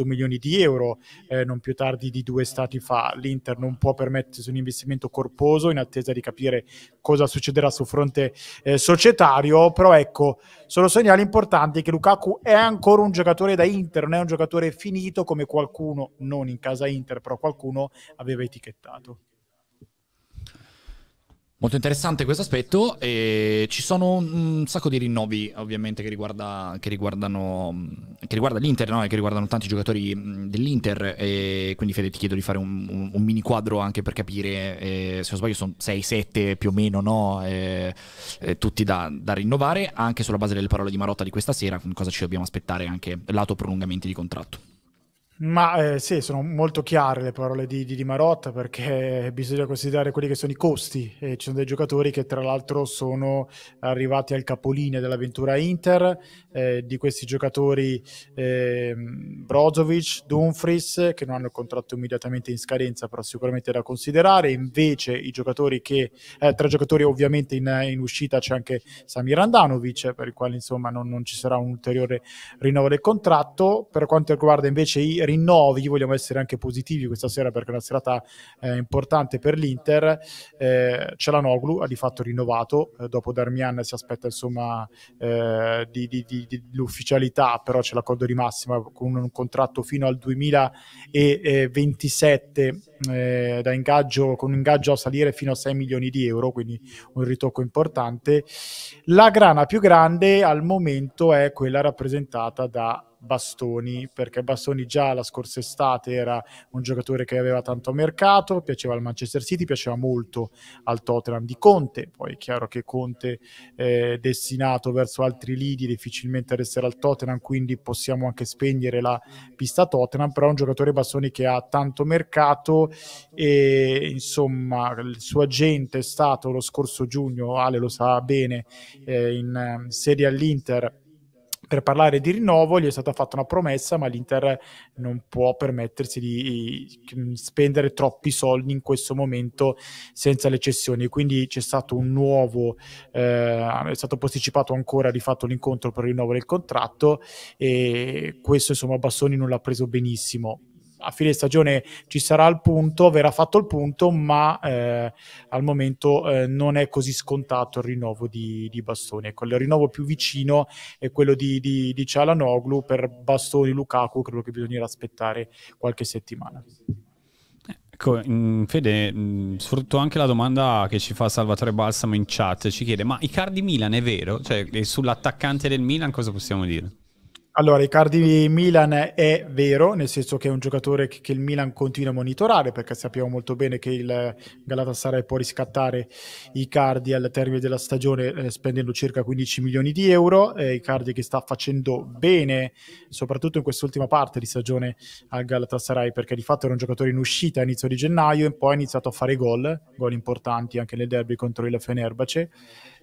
100 milioni di euro eh, non più tardi di due stati fa. L'Inter non può permettersi un investimento corposo in attesa di capire cosa succederà sul fronte eh, societario, però ecco, sono segnali importanti che Lukaku è ancora un giocatore da Inter, non è un giocatore finito come qualcuno, non in casa Inter, però qualcuno aveva etichettato. Molto interessante questo aspetto. E ci sono un sacco di rinnovi, ovviamente, che, riguarda, che riguardano che riguarda l'Inter, no? E che riguardano tanti giocatori mm, dell'Inter. E quindi, Fede, ti chiedo di fare un, un, un mini quadro anche per capire. Eh, se non sbaglio, sono 6-7 più o meno, no? Eh, eh, tutti da, da, rinnovare, anche sulla base delle parole di Marotta di questa sera. Cosa ci dobbiamo aspettare anche lato prolungamenti di contratto. Ma eh, sì, sono molto chiare le parole di, di, di, Marotta perché bisogna considerare quelli che sono i costi. E ci sono dei giocatori che tra l'altro sono arrivati al capolinea dell'avventura Inter, eh, di questi giocatori eh, Brozovic, Dumfries, che non hanno il contratto immediatamente in scadenza, però sicuramente da considerare. Invece i giocatori che, eh, tra i giocatori ovviamente in, in, uscita c'è anche Samir Andanovic, per il quale insomma non, non ci sarà un ulteriore rinnovo del contratto. Per quanto riguarda invece i rinnovi, vogliamo essere anche positivi questa sera perché è una serata eh, importante per l'Inter, eh, Noglu, ha di fatto rinnovato, eh, dopo Darmian si aspetta insomma eh, di, di, di, di, l'ufficialità, però c'è l'accordo di massima con un contratto fino al 2027 eh, da ingaggio, con un ingaggio a salire fino a 6 milioni di euro, quindi un ritocco importante. La grana più grande al momento è quella rappresentata da Bastoni, perché Bastoni già la scorsa estate era un giocatore che aveva tanto mercato, piaceva al Manchester City, piaceva molto al Tottenham di Conte, poi è chiaro che Conte è destinato verso altri lidi, difficilmente resterà al Tottenham, quindi possiamo anche spegnere la pista Tottenham, però è un giocatore Bastoni che ha tanto mercato e insomma il suo agente è stato lo scorso giugno, Ale lo sa bene, eh, in eh, serie all'Inter per parlare di rinnovo gli è stata fatta una promessa, ma l'Inter non può permettersi di mm, spendere troppi soldi in questo momento senza le cessioni. Quindi c'è stato un nuovo, eh, è stato posticipato ancora di fatto l'incontro per il rinnovo del contratto e questo insomma Bassoni non l'ha preso benissimo a fine stagione ci sarà il punto, verrà fatto il punto, ma eh, al momento eh, non è così scontato il rinnovo di, di Bastoni. Ecco, il rinnovo più vicino è quello di, di, di Cialanoglu per Bastoni Lukaku, credo che bisognerà aspettare qualche settimana. Ecco, Fede, mm, sfrutto anche la domanda che ci fa Salvatore Balsamo in chat, ci chiede, ma Icardi Milan è vero? Cioè, sull'attaccante del Milan cosa possiamo dire? Allora, Icardi Milan è vero, nel senso che è un giocatore che, il Milan continua a monitorare, perché sappiamo molto bene che il Galatasaray può riscattare Icardi al termine della stagione eh, spendendo circa 15 milioni di euro. Eh, Icardi che sta facendo bene, soprattutto in quest'ultima parte di stagione al Galatasaray, perché di fatto era un giocatore in uscita a inizio di gennaio e poi ha iniziato a fare gol, gol importanti anche nel derby contro il Fenerbahce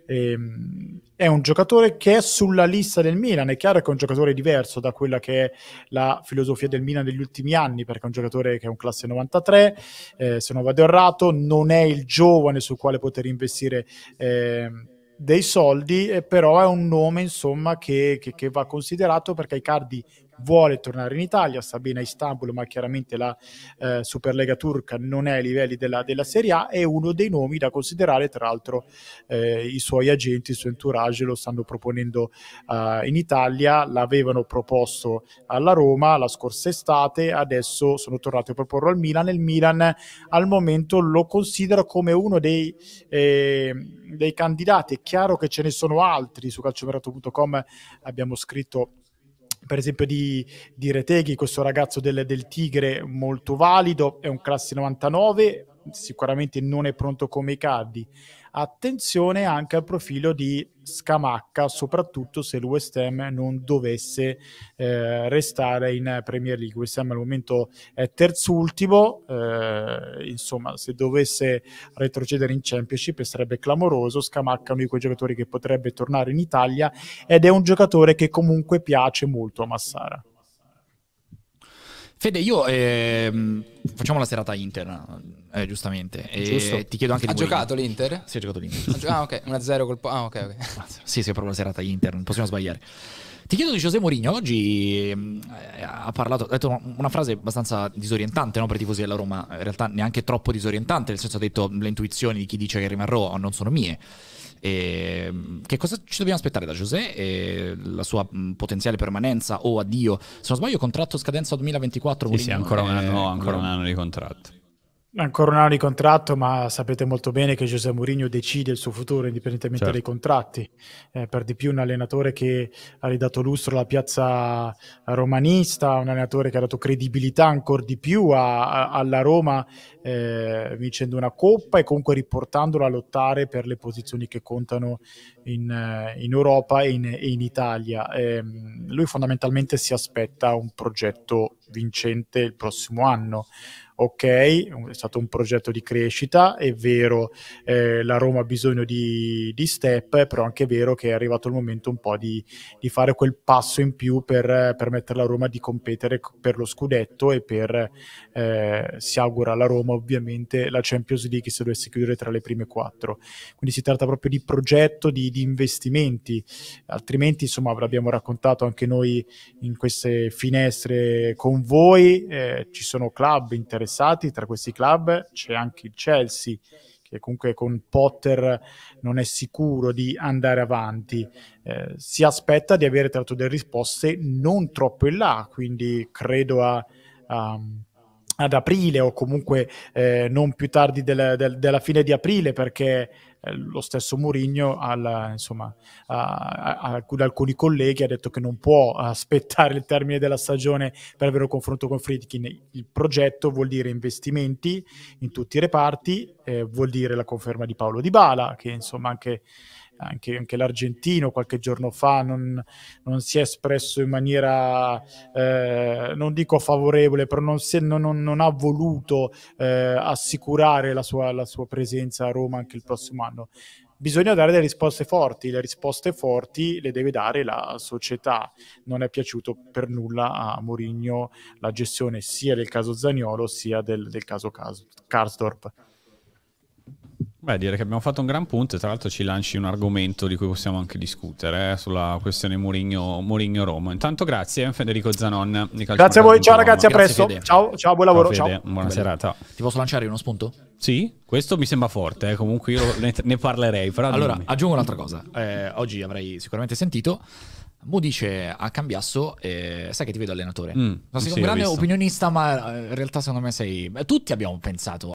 ehm, è un giocatore che è sulla lista del Milan. È chiaro che è un giocatore diverso da quella che è la filosofia del Milan degli ultimi anni, perché è un giocatore che è un classe 93, eh, se non vado errato, non è il giovane sul quale poter investire. Ehm, dei soldi, eh, però è un nome insomma che, che, che va considerato perché Icardi vuole tornare in Italia, sta bene a Istanbul, ma chiaramente la eh, Superlega turca non è ai livelli della, della, Serie A, è uno dei nomi da considerare, tra l'altro eh, i suoi agenti, il suo entourage lo stanno proponendo eh, in Italia, l'avevano proposto alla Roma la scorsa estate, adesso sono tornati a proporlo al Milan, il Milan al momento lo considera come uno dei, eh, dei candidati, è chiaro che ce ne sono altri, su calciomercato.com abbiamo scritto per esempio di, di Reteghi, questo ragazzo del, del, Tigre molto valido, è un classe 99, sicuramente non è pronto come i Icardi, attenzione anche al profilo di Scamacca, soprattutto se il Ham non dovesse eh, restare in Premier League. West Ham al momento è terzultimo, eh, insomma, se dovesse retrocedere in Championship sarebbe clamoroso. Scamacca è uno di quei giocatori che potrebbe tornare in Italia ed è un giocatore che comunque piace molto a Massara. Fede, io ehm, facciamo la serata Inter, eh, giustamente. E Giusto. ti chiedo anche di. Ha voi. giocato l'Inter? Sì, ha giocato l'Inter. Ha gio- ah, ok, 1-0 col. Po- ah, ok, ok. sì, sì, è proprio la serata Inter, non possiamo sbagliare. Ti chiedo di José Mourinho, oggi ehm, eh, ha parlato, ha detto una frase abbastanza disorientante no, per i tifosi della Roma, in realtà neanche troppo disorientante, nel senso ha detto le intuizioni di chi dice che rimarrò non sono mie. E ehm, che cosa ci dobbiamo aspettare da José? E la sua potenziale permanenza o oh, addio? Se non sbaglio, contratto scadenza 2024. Sì, sì, ancora, un eh, anno, ancora un anno di contratto. Ancora un anno di contratto, ma sapete molto bene che José Mourinho decide il suo futuro indipendentemente certo. dai contratti. Eh, per di più un allenatore che ha ridato lustro alla piazza romanista, un allenatore che ha dato credibilità ancora di più a, a, alla Roma eh, vincendo una coppa e comunque riportandola a lottare per le posizioni che contano in, eh, in Europa e in, e in Italia. Eh, lui fondamentalmente si aspetta un progetto vincente il prossimo anno ok, è stato un progetto di crescita, è vero, eh, la Roma ha bisogno di, di, step, però anche è vero che è arrivato il momento un po' di, di fare quel passo in più per permettere alla Roma di competere per lo scudetto e per, eh, si augura alla Roma ovviamente, la Champions League se dovesse chiudere tra le prime quattro. Quindi si tratta proprio di progetto, di, di investimenti, altrimenti insomma l'abbiamo raccontato anche noi in queste finestre con voi, eh, ci sono club interessanti, interessati, tra questi club c'è anche il Chelsea che comunque con Potter non è sicuro di andare avanti. Eh, si aspetta di avere tratto delle risposte non troppo in là, quindi credo a, a, ad aprile o comunque eh, non più tardi del, del, della fine di aprile perché eh, lo stesso Mourinho insomma, a, a, ad alcuni colleghi ha detto che non può aspettare il termine della stagione per avere un confronto con Fritkin. Il progetto vuol dire investimenti in tutti i reparti, eh, vuol dire la conferma di Paolo Di Bala che insomma anche anche, anche l'argentino qualche giorno fa non, non, si è espresso in maniera, eh, non dico favorevole, però non, se, non, non ha voluto eh, assicurare la sua, la sua presenza a Roma anche il prossimo anno bisogna dare delle risposte forti, le risposte forti le deve dare la società. Non è piaciuto per nulla a Mourinho la gestione sia del caso Zagnolo sia del, del caso Karsdorp. Beh, direi che abbiamo fatto un gran punto e tra l'altro ci lanci un argomento di cui possiamo anche discutere eh, sulla questione Mourinho-Roma. Intanto grazie Federico Zanon. grazie a voi, ciao ragazzi, a presto. Ciao, ciao, buon lavoro. Ciao, ciao. Buona Bello. serata. Ti posso lanciare uno spunto? Sì, questo mi sembra forte, eh. comunque io ne, ne parlerei. allora, dimmi. aggiungo un'altra cosa. Eh, oggi avrei sicuramente sentito. Mu dice a Cambiasso, eh, sai che ti vedo allenatore. Mm, sei sì, un grande opinionista, ma eh, in realtà secondo me sei... Tutti abbiamo pensato